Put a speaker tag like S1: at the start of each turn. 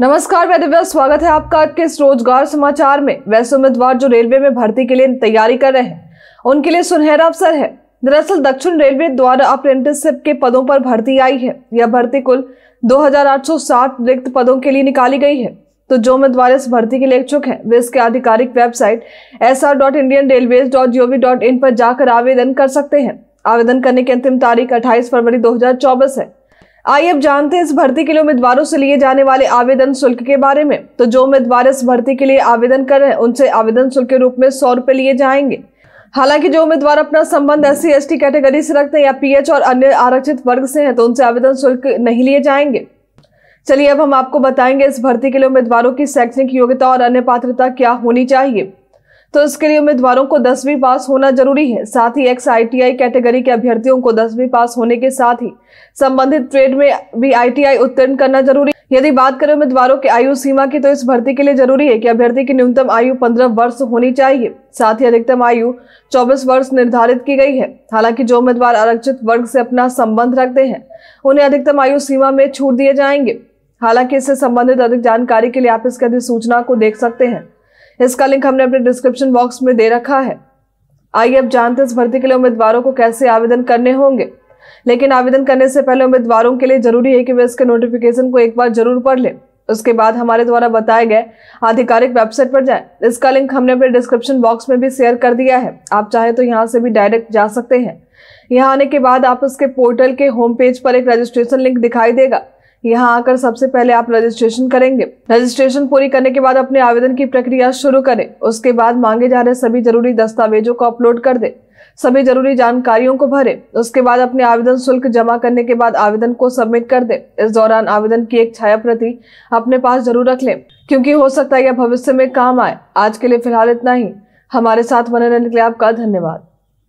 S1: नमस्कार मैं दिव्या स्वागत है आपका आपके इस रोजगार समाचार में वैसे उम्मीदवार जो रेलवे में भर्ती के लिए तैयारी कर रहे हैं उनके लिए सुनहरा अवसर है दरअसल दक्षिण रेलवे द्वारा अप्रेंटिसशिप के पदों पर भर्ती आई है यह भर्ती कुल 2,860 रिक्त पदों के लिए निकाली गई है तो जो उम्मीदवार इस भर्ती के लिए इच्छुक हैं वे इसके आधिकारिक website S R dot Indian railway dot G O V dot in पर जाकर आवेदन कर सकते हैं आवेदन करने की अंतिम तारीख अट्ठाईस फरवरी 2024 है आइए अब जानते हैं इस भर्ती के लिए उम्मीदवारों से लिए जाने वाले आवेदन शुल्क के बारे में तो जो उम्मीदवार इस भर्ती के लिए आवेदन कर रहे हैं उनसे आवेदन शुल्क के रूप में सौ रुपए लिए जाएंगे हालांकि जो उम्मीदवार अपना संबंध एस सी कैटेगरी से रखते हैं या पीएच और अन्य आरक्षित वर्ग से हैं तो उनसे आवेदन शुल्क नहीं लिए जाएंगे चलिए अब हम आपको बताएंगे इस भर्ती के लिए उम्मीदवारों की शैक्षणिक योग्यता और अन्य पात्रता क्या होनी चाहिए तो इसके लिए उम्मीदवारों को दसवीं पास होना जरूरी है साथ ही एक्स आईटीआई कैटेगरी के अभ्यर्थियों को दसवीं पास होने के साथ ही संबंधित ट्रेड में भी आईटीआई उत्तीर्ण करना जरूरी यदि बात करें उम्मीदवारों की आयु सीमा की तो इस भर्ती के लिए जरूरी है कि अभ्यर्थी की न्यूनतम आयु पंद्रह वर्ष होनी चाहिए साथ ही अधिकतम आयु चौबीस वर्ष निर्धारित की गई है हालांकि जो उम्मीदवार आरक्षित वर्ग से अपना संबंध रखते हैं उन्हें अधिकतम आयु सीमा में छूट दिए जाएंगे हालांकि इससे संबंधित अधिक जानकारी के लिए आप इसकी अधिसूचना को देख सकते हैं इसका लिंक हमने अपने डिस्क्रिप्शन बॉक्स में दे रखा है आइए अब जानते हैं इस भर्ती के लिए उम्मीदवारों को कैसे आवेदन करने होंगे लेकिन आवेदन करने से पहले उम्मीदवारों के लिए जरूरी है कि वे इसके नोटिफिकेशन को एक बार जरूर पढ़ लें उसके बाद हमारे द्वारा बताए गए आधिकारिक वेबसाइट पर जाएं। इसका लिंक हमने अपने डिस्क्रिप्शन बॉक्स में भी शेयर कर दिया है आप चाहे तो यहाँ से भी डायरेक्ट जा सकते हैं यहाँ आने के बाद आप उसके पोर्टल के होम पेज पर एक रजिस्ट्रेशन लिंक दिखाई देगा यहाँ आकर सबसे पहले आप रजिस्ट्रेशन करेंगे रजिस्ट्रेशन पूरी करने के बाद अपने आवेदन की प्रक्रिया शुरू करें उसके बाद मांगे जा रहे सभी जरूरी दस्तावेजों को अपलोड कर दें सभी जरूरी जानकारियों को भरें उसके बाद अपने आवेदन शुल्क जमा करने के बाद आवेदन को सबमिट कर दें इस दौरान आवेदन की एक छाया प्रति अपने पास जरूर रख लें क्योंकि हो सकता है यह भविष्य में काम आए आज के लिए फिलहाल इतना ही हमारे साथ बने रहने के लिए आपका धन्यवाद